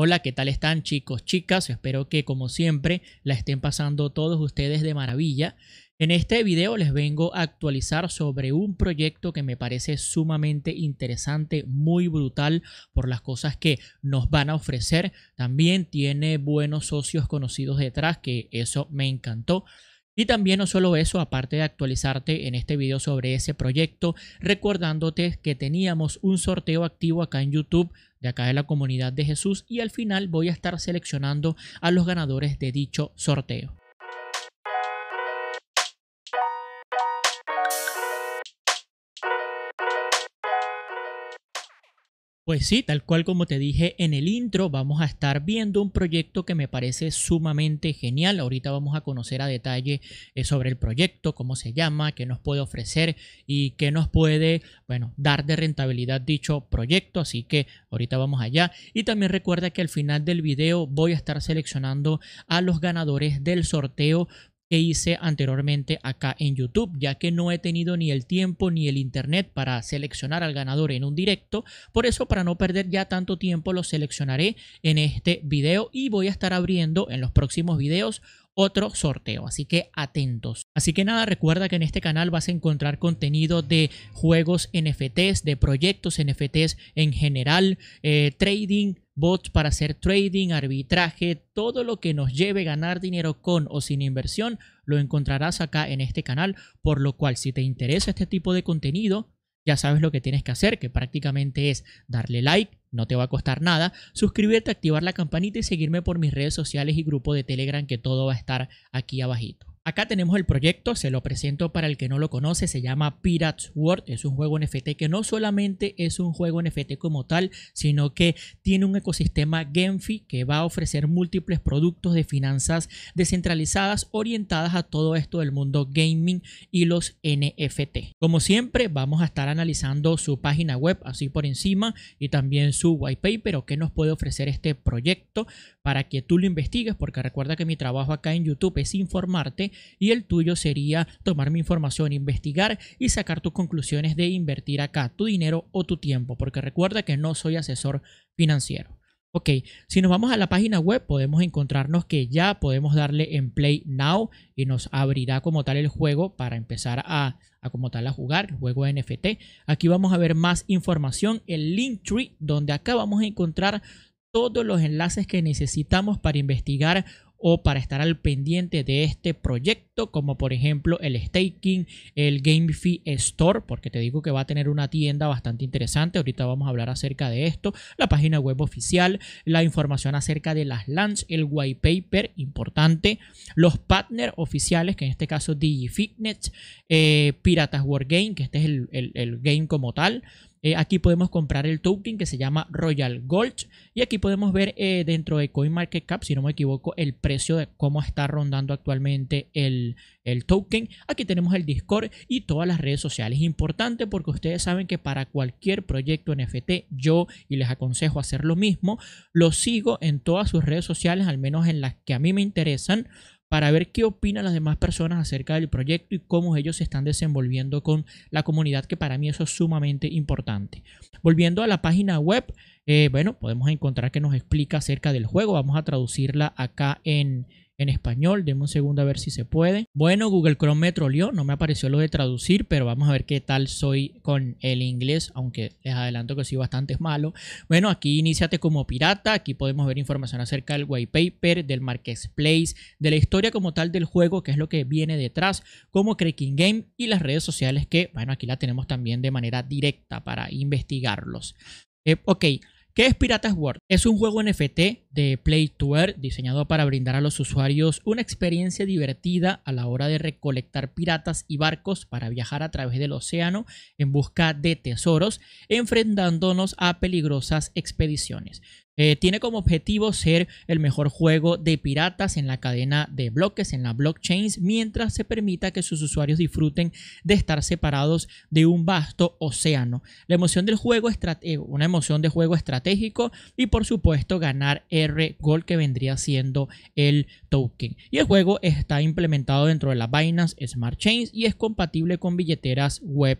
Hola, ¿qué tal están chicos, chicas? Espero que como siempre la estén pasando todos ustedes de maravilla. En este video les vengo a actualizar sobre un proyecto que me parece sumamente interesante, muy brutal por las cosas que nos van a ofrecer. También tiene buenos socios conocidos detrás, que eso me encantó. Y también no solo eso, aparte de actualizarte en este video sobre ese proyecto, recordándote que teníamos un sorteo activo acá en YouTube de acá de la comunidad de Jesús y al final voy a estar seleccionando a los ganadores de dicho sorteo. Pues sí, tal cual como te dije en el intro, vamos a estar viendo un proyecto que me parece sumamente genial. Ahorita vamos a conocer a detalle eh, sobre el proyecto, cómo se llama, qué nos puede ofrecer y qué nos puede, bueno, dar de rentabilidad dicho proyecto. Así que ahorita vamos allá. Y también recuerda que al final del video voy a estar seleccionando a los ganadores del sorteo que hice anteriormente acá en YouTube, ya que no he tenido ni el tiempo ni el internet para seleccionar al ganador en un directo. Por eso, para no perder ya tanto tiempo, lo seleccionaré en este video y voy a estar abriendo en los próximos videos otro sorteo, así que atentos. Así que nada, recuerda que en este canal vas a encontrar contenido de juegos NFTs, de proyectos NFTs en general, eh, trading, bots para hacer trading, arbitraje, todo lo que nos lleve a ganar dinero con o sin inversión, lo encontrarás acá en este canal, por lo cual si te interesa este tipo de contenido, ya sabes lo que tienes que hacer, que prácticamente es darle like, no te va a costar nada, suscribirte, activar la campanita y seguirme por mis redes sociales y grupo de Telegram que todo va a estar aquí abajito. Acá tenemos el proyecto, se lo presento para el que no lo conoce, se llama Pirates World, es un juego NFT que no solamente es un juego NFT como tal, sino que tiene un ecosistema Genfi que va a ofrecer múltiples productos de finanzas descentralizadas orientadas a todo esto del mundo gaming y los NFT. Como siempre, vamos a estar analizando su página web así por encima y también su white paper o qué nos puede ofrecer este proyecto para que tú lo investigues, porque recuerda que mi trabajo acá en YouTube es informarte y el tuyo sería tomar mi información, investigar y sacar tus conclusiones de invertir acá tu dinero o tu tiempo, porque recuerda que no soy asesor financiero. Ok, si nos vamos a la página web podemos encontrarnos que ya podemos darle en Play Now y nos abrirá como tal el juego para empezar a, a como tal a jugar, juego NFT. Aquí vamos a ver más información, el Linktree, donde acá vamos a encontrar todos los enlaces que necesitamos para investigar o para estar al pendiente de este proyecto, como por ejemplo el staking, el GameFi Store, porque te digo que va a tener una tienda bastante interesante. Ahorita vamos a hablar acerca de esto, la página web oficial, la información acerca de las LANs, el white paper importante, los partners oficiales, que en este caso DigiFitness, eh, Piratas Wargame, que este es el, el game como tal. Eh, aquí podemos comprar el token que se llama Royal Gold. Y aquí podemos ver eh, dentro de CoinMarketCap, si no me equivoco, el precio de cómo está rondando actualmente el, el token. Aquí tenemos el Discord y todas las redes sociales. Importante porque ustedes saben que para cualquier proyecto NFT, yo, y les aconsejo hacer lo mismo, lo sigo en todas sus redes sociales, al menos en las que a mí me interesan para ver qué opinan las demás personas acerca del proyecto y cómo ellos se están desenvolviendo con la comunidad, que para mí eso es sumamente importante. Volviendo a la página web, eh, bueno, podemos encontrar que nos explica acerca del juego. Vamos a traducirla acá en, en español. demos un segundo a ver si se puede. Bueno, Google Chrome me troleó. No me apareció lo de traducir, pero vamos a ver qué tal soy con el inglés, aunque les adelanto que soy bastante malo. Bueno, aquí iniciate como pirata. Aquí podemos ver información acerca del white paper, del marketplace, de la historia como tal del juego, que es lo que viene detrás, como Cracking Game y las redes sociales que, bueno, aquí la tenemos también de manera directa para investigarlos. Eh, ok. ¿Qué es Piratas World? Es un juego NFT de Play to diseñado para brindar a los usuarios una experiencia divertida a la hora de recolectar piratas y barcos para viajar a través del océano en busca de tesoros, enfrentándonos a peligrosas expediciones. Eh, tiene como objetivo ser el mejor juego de piratas en la cadena de bloques, en la blockchain, mientras se permita que sus usuarios disfruten de estar separados de un vasto océano. La emoción del juego es eh, una emoción de juego estratégico y por supuesto ganar R Gold que vendría siendo el token. Y el juego está implementado dentro de la Binance Smart Chains y es compatible con billeteras web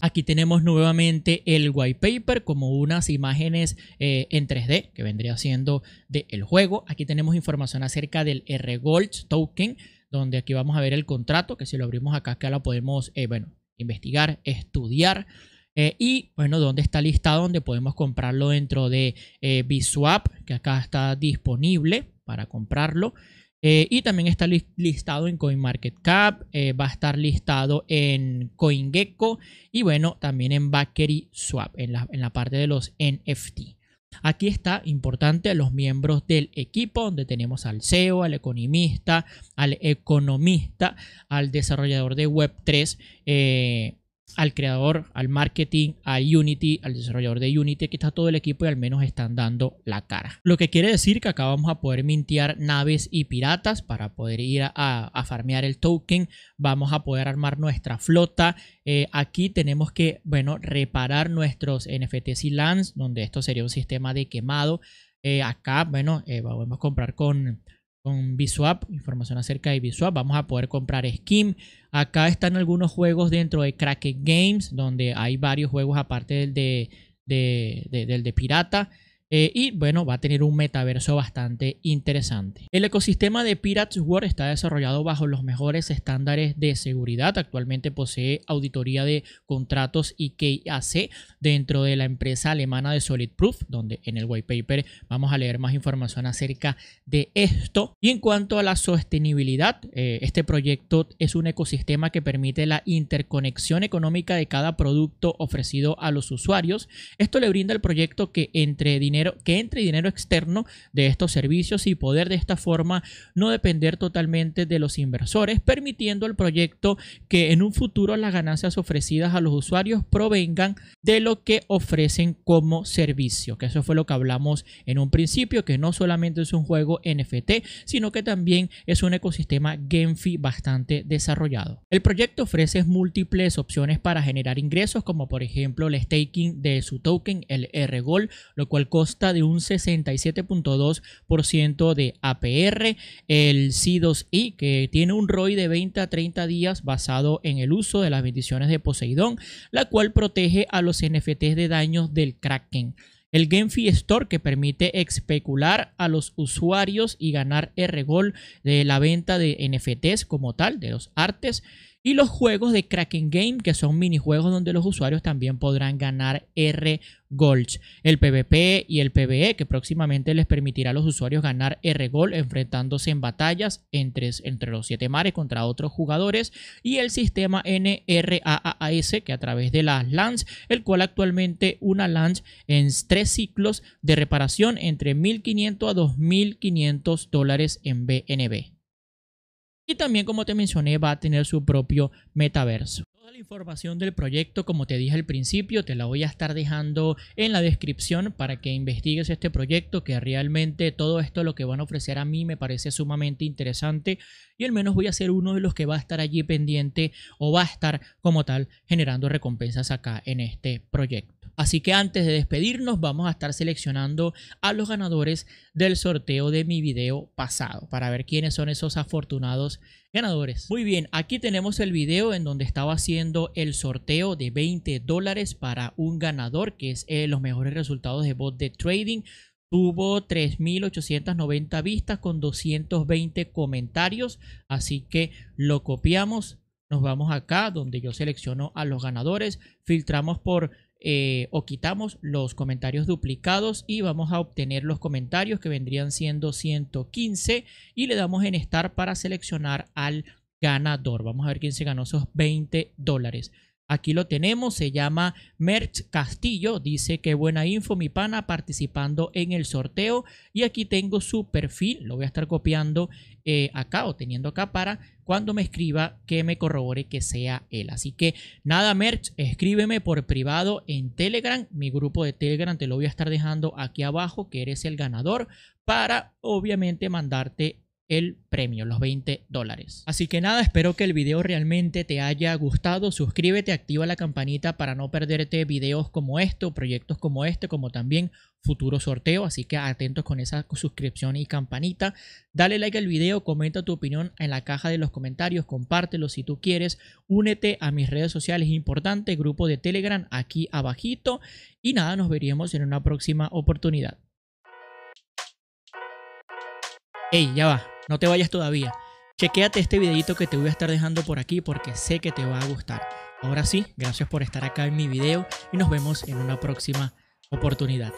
Aquí tenemos nuevamente el white paper como unas imágenes eh, en 3D que vendría siendo del juego. Aquí tenemos información acerca del R-Gold token, donde aquí vamos a ver el contrato, que si lo abrimos acá, acá lo podemos, eh, bueno, investigar, estudiar. Eh, y bueno, dónde está listado, donde podemos comprarlo dentro de eh, Biswap, que acá está disponible para comprarlo. Eh, y también está listado en CoinMarketCap, eh, va a estar listado en CoinGecko y bueno, también en BakerySwap, Swap, en la, parte de los NFT. Aquí está importante a los miembros del equipo, donde tenemos al CEO, al economista, al economista, al desarrollador de Web3 al creador, al marketing, a Unity, al desarrollador de Unity, que está todo el equipo y al menos están dando la cara. Lo que quiere decir que acá vamos a poder mintear naves y piratas para poder ir a, farmear el token, vamos a poder armar nuestra flota. Eh, aquí tenemos que, bueno, reparar nuestros NFTs y LANs, donde esto sería un sistema de quemado. Eh, acá, bueno, eh, vamos a comprar con con Biswap, información acerca de Biswap, vamos a poder comprar skin. Acá están algunos juegos dentro de Kraken Games, donde hay varios juegos aparte del de, del de pirata. Eh, y bueno, va a tener un metaverso bastante interesante. El ecosistema de Pirates World está desarrollado bajo los mejores estándares de seguridad. Actualmente posee auditoría de contratos y KAC dentro de la empresa alemana de Solid Proof, donde en el white paper vamos a leer más información acerca de esto. Y en cuanto a la sostenibilidad, eh, este proyecto es un ecosistema que permite la interconexión económica de cada producto ofrecido a los usuarios. Esto le brinda al proyecto que entre dinero que entre dinero externo de estos servicios y poder de esta forma no depender totalmente de los inversores, permitiendo al proyecto que en un futuro las ganancias ofrecidas a los usuarios provengan de lo que ofrecen como servicio, que eso fue lo que hablamos en un principio, que no solamente es un juego NFT, sino que también es un ecosistema genfi bastante desarrollado. El proyecto ofrece múltiples opciones para generar ingresos, como por ejemplo el staking de su token, el RGOL, lo cual cosa de un 67.2% de APR, el C2I, que tiene un ROI de 20 a 30 días basado en el uso de las bendiciones de Poseidón, la cual protege a los NFTs de daños del Kraken. El Genfi Store que permite especular a los usuarios y ganar r gol de la venta de NFTs como tal, de los artes y los juegos de Kraken Game, que son minijuegos donde los usuarios también podrán ganar R gold El PvP y el PvE, que próximamente les permitirá a los usuarios ganar R Gold enfrentándose en batallas entre, entre los siete mares contra otros jugadores. Y el sistema NRAAS, que a través de las LANs, el cual actualmente una LANs en tres ciclos de reparación entre 1.500 a 2.500 dólares en BNB. Y también, como te mencioné, va a tener su propio metaverso. Toda la información del proyecto, como te dije al principio, te la voy a estar dejando en la descripción para que investigues este proyecto, que realmente todo esto lo que van a ofrecer a mí me parece sumamente interesante y al menos voy a ser uno de los que va a estar allí pendiente o va a estar como tal generando recompensas acá en este proyecto. Así que antes de despedirnos vamos a estar seleccionando a los ganadores del sorteo de mi video pasado para ver quiénes son esos afortunados ganadores. Muy bien, aquí tenemos el video en donde estaba haciendo el sorteo de 20 dólares para un ganador que es eh, los mejores resultados de bot de trading. Tuvo 3.890 vistas con 220 comentarios, así que lo copiamos. Nos vamos acá donde yo selecciono a los ganadores, filtramos por eh, o quitamos los comentarios duplicados y vamos a obtener los comentarios que vendrían siendo 115 y le damos en estar para seleccionar al ganador. Vamos a ver quién se ganó esos 20 dólares. Aquí lo tenemos, se llama Merch Castillo, dice que buena info mi pana participando en el sorteo y aquí tengo su perfil, lo voy a estar copiando eh, acá o teniendo acá para cuando me escriba que me corrobore que sea él. Así que nada, Merch, escríbeme por privado en Telegram, mi grupo de Telegram te lo voy a estar dejando aquí abajo que eres el ganador para obviamente mandarte el premio, los 20 dólares. Así que nada, espero que el video realmente te haya gustado. Suscríbete, activa la campanita para no perderte videos como esto, proyectos como este, como también futuro sorteo. Así que atentos con esa suscripción y campanita. Dale like al video, comenta tu opinión en la caja de los comentarios, compártelo si tú quieres. Únete a mis redes sociales importante, grupo de Telegram aquí abajito. Y nada, nos veríamos en una próxima oportunidad. Hey, ya va. No te vayas todavía. chequeate este videito que te voy a estar dejando por aquí porque sé que te va a gustar. Ahora sí, gracias por estar acá en mi video y nos vemos en una próxima oportunidad.